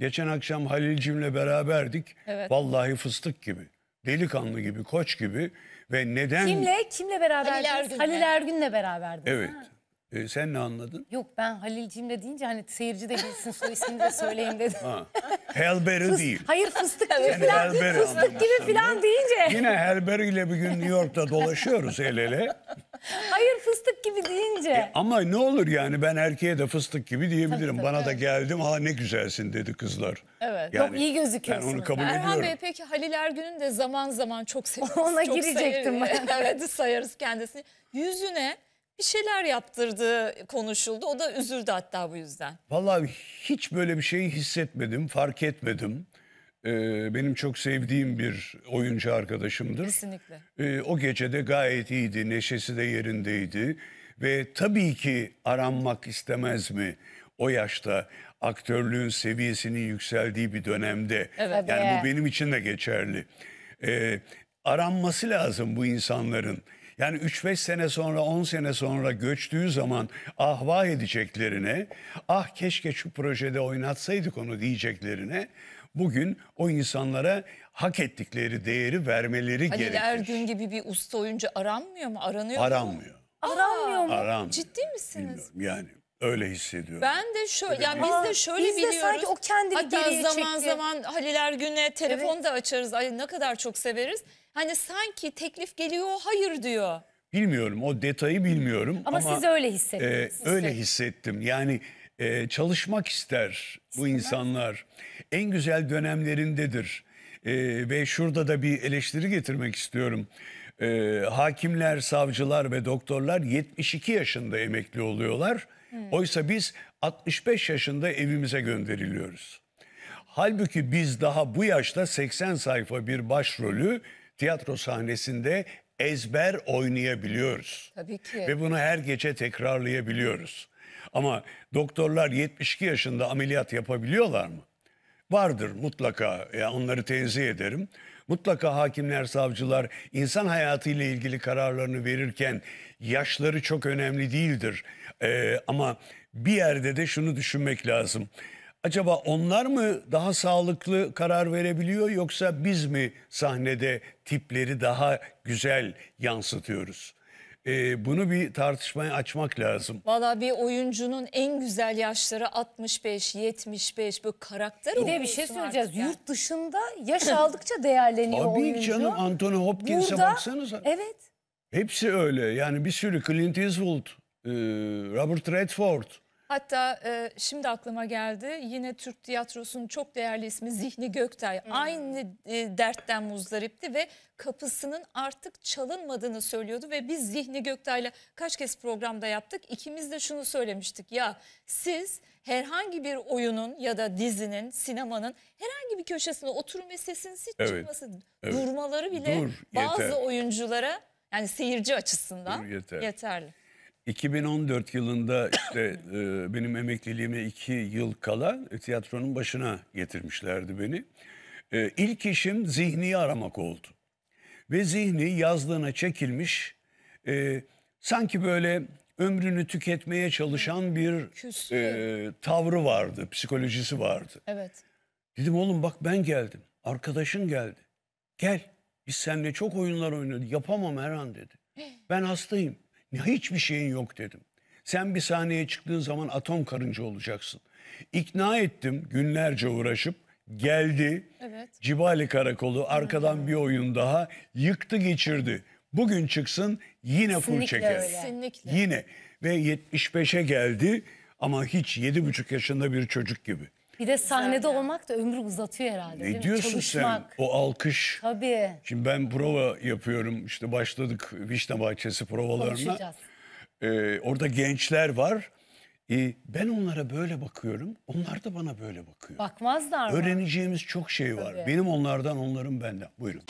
Geçen akşam Halil'cimle beraberdik. Evet. Vallahi fıstık gibi. Delikanlı gibi, koç gibi. Ve neden... Kimle? Kimle beraberdiniz? Halil Ergün'le. Halil Ergün'le beraberdiniz. Evet. Ha. E, sen ne anladın? Yok ben de deyince hani seyirci de bilsin soy ismini de söyleyeyim dedim. Ha. Helberry Fıs değil. Hayır fıstık gibi Sen falan, fıstık gibi anlamışsın falan deyince. Yine Helberry ile bir gün New York'ta dolaşıyoruz el ele. Hayır fıstık gibi deyince. E, ama ne olur yani ben erkeğe de fıstık gibi diyebilirim. Tabii, tabii, Bana da geldim ha ne güzelsin dedi kızlar. Evet. Yani, Yok iyi Ben onu kabul Erhan ediyorum. Bey peki Halil Ergün'ün de zaman zaman çok seviyoruz. Ona çok girecektim sayarız. ben. evet sayarız kendisini. Yüzüne bir şeyler yaptırdı, konuşuldu. O da üzüldü hatta bu yüzden. Vallahi hiç böyle bir şeyi hissetmedim, fark etmedim. Ee, benim çok sevdiğim bir oyuncu arkadaşımdır. Kesinlikle. Ee, o de gayet iyiydi, neşesi de yerindeydi. Ve tabii ki aranmak istemez mi o yaşta aktörlüğün seviyesinin yükseldiği bir dönemde? Evet. Yani bu benim için de geçerli. Ee, aranması lazım bu insanların. Yani 3-5 sene sonra 10 sene sonra göçtüğü zaman ahva edeceklerine ah keşke şu projede oynatsaydık onu diyeceklerine bugün o insanlara hak ettikleri değeri vermeleri Halil gerekir. Halil Ergün gibi bir usta oyuncu aranmıyor mu? Aranıyor Aranmıyor. mu? Aranmıyor. Aranmıyor mu? Aranmıyor. Ciddi misiniz? Bilmiyorum yani Öyle hissediyorum. Ben de şöyle yani biz de şöyle biz biliyoruz. de sanki o kendini Hatta geriye zaman çekti. zaman Haliler Ergün'e telefon da açarız. Ay ne kadar çok severiz. Hani sanki teklif geliyor, hayır diyor. Bilmiyorum o detayı bilmiyorum. Ama, siz öyle hissettiniz. e, öyle hissettim. Yani e, çalışmak ister bu insanlar. En güzel dönemlerindedir. E, ve şurada da bir eleştiri getirmek istiyorum e, hakimler, savcılar ve doktorlar 72 yaşında emekli oluyorlar. Hmm. Oysa biz 65 yaşında evimize gönderiliyoruz. Halbuki biz daha bu yaşta 80 sayfa bir başrolü tiyatro sahnesinde ezber oynayabiliyoruz. Tabii ki. Ve bunu her gece tekrarlayabiliyoruz. Ama doktorlar 72 yaşında ameliyat yapabiliyorlar mı? Vardır mutlaka. Yani onları tenzih ederim. Mutlaka hakimler, savcılar insan hayatıyla ilgili kararlarını verirken yaşları çok önemli değildir. Ee, ama bir yerde de şunu düşünmek lazım. Acaba onlar mı daha sağlıklı karar verebiliyor yoksa biz mi sahnede tipleri daha güzel yansıtıyoruz? E, bunu bir tartışmaya açmak lazım. Valla bir oyuncunun en güzel yaşları 65, 75 bu karakter Bir de bir şey söyleyeceğiz. Yurt dışında yaş aldıkça değerleniyor Abi oyuncu. canım Anthony Hopkins'e Burada- baksanıza. Evet. Hepsi öyle. Yani bir sürü Clint Eastwood, e, Robert Redford. Hatta e, şimdi aklıma geldi yine Türk tiyatrosunun çok değerli ismi Zihni Göktay. Hmm. Aynı e, dertten muzdaripti ve kapısının artık çalınmadığını söylüyordu ve biz Zihni Göktay'la kaç kez programda yaptık. ikimiz de şunu söylemiştik ya siz herhangi bir oyunun ya da dizinin, sinemanın herhangi bir köşesinde oturun ve sesiniz hiç evet. çıkmasın. Evet. Durmaları bile Dur, bazı yeter. oyunculara yani seyirci açısından Dur, yeter. yeterli. 2014 yılında işte e, benim emekliliğime iki yıl kala tiyatronun başına getirmişlerdi beni. E, ilk işim Zihni'yi aramak oldu. Ve Zihni yazlığına çekilmiş, e, sanki böyle ömrünü tüketmeye çalışan bir Küstü. e, tavrı vardı, psikolojisi vardı. Evet. Dedim oğlum bak ben geldim, arkadaşın geldi. Gel, biz seninle çok oyunlar oynadık, yapamam Erhan dedi. Ben hastayım. Hiçbir şeyin yok dedim. Sen bir sahneye çıktığın zaman atom karınca olacaksın. İkna ettim günlerce uğraşıp. Geldi. Evet. Cibali Karakolu arkadan bir oyun daha yıktı geçirdi. Bugün çıksın yine full çeker. Kesinlikle. Yine ve 75'e geldi ama hiç 7,5 yaşında bir çocuk gibi. Bir de sahnede Güzel. olmak da ömrü uzatıyor herhalde. Ne diyorsun Çalışmak. sen? O alkış. Tabii. Şimdi ben prova yapıyorum. İşte başladık Vişne Bahçesi provalarına. Ee, orada gençler var. Ee, ben onlara böyle bakıyorum. Onlar da bana böyle bakıyor. Bakmazlar mı? Öğreneceğimiz çok şey var. Tabii. Benim onlardan, onların benden. Buyurun.